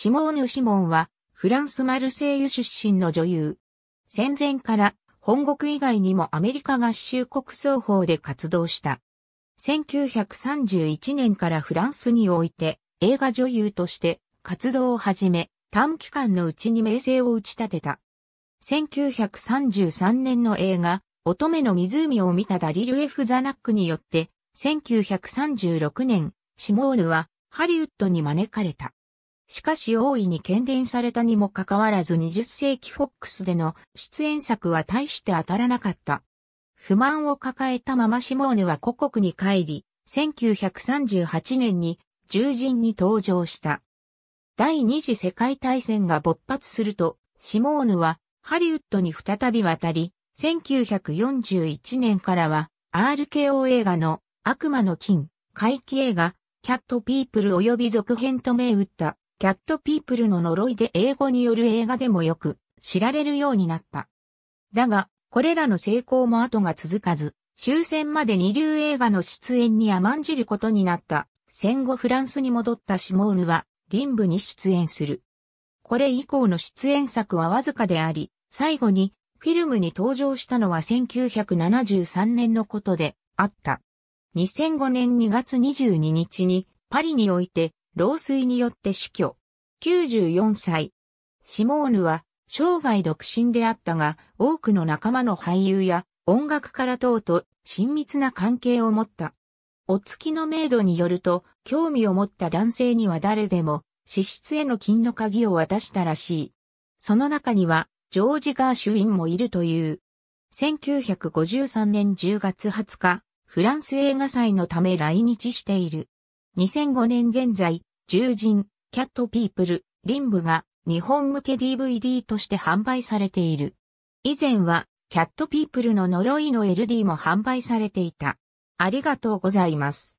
シモーヌ・シモンは、フランス・マルセイユ出身の女優。戦前から、本国以外にもアメリカ合衆国双方で活動した。1931年からフランスにおいて、映画女優として活動を始め、短期間のうちに名声を打ち立てた。1933年の映画、乙女の湖を見たダリル・エフ・ザナックによって、1936年、シモーヌはハリウッドに招かれた。しかし大いに喧伝されたにもかかわらず20世紀フォックスでの出演作は大して当たらなかった。不満を抱えたままシモーヌは故国に帰り、1938年に獣人に登場した。第二次世界大戦が勃発すると、シモーヌはハリウッドに再び渡り、1941年からは RKO 映画の悪魔の金、怪奇映画、キャットピープル及び続編と銘打ったキャットピープルの呪いで英語による映画でもよく知られるようになった。だが、これらの成功も後が続かず、終戦まで二流映画の出演に甘んじることになった戦後フランスに戻ったシモーヌは、リンブに出演する。これ以降の出演作はわずかであり、最後にフィルムに登場したのは1973年のことであった。2005年2月22日にパリにおいて老衰によって死去。94歳。シモーヌは生涯独身であったが、多くの仲間の俳優や音楽家等と親密な関係を持った。お月のメイドによると、興味を持った男性には誰でも、資質への金の鍵を渡したらしい。その中には、ジョージ・ガーシュウィンもいるという。1953年10月20日、フランス映画祭のため来日している。2005年現在、獣人、キャットピープル、リンブが日本向け DVD として販売されている。以前は、キャットピープルの呪いの LD も販売されていた。ありがとうございます。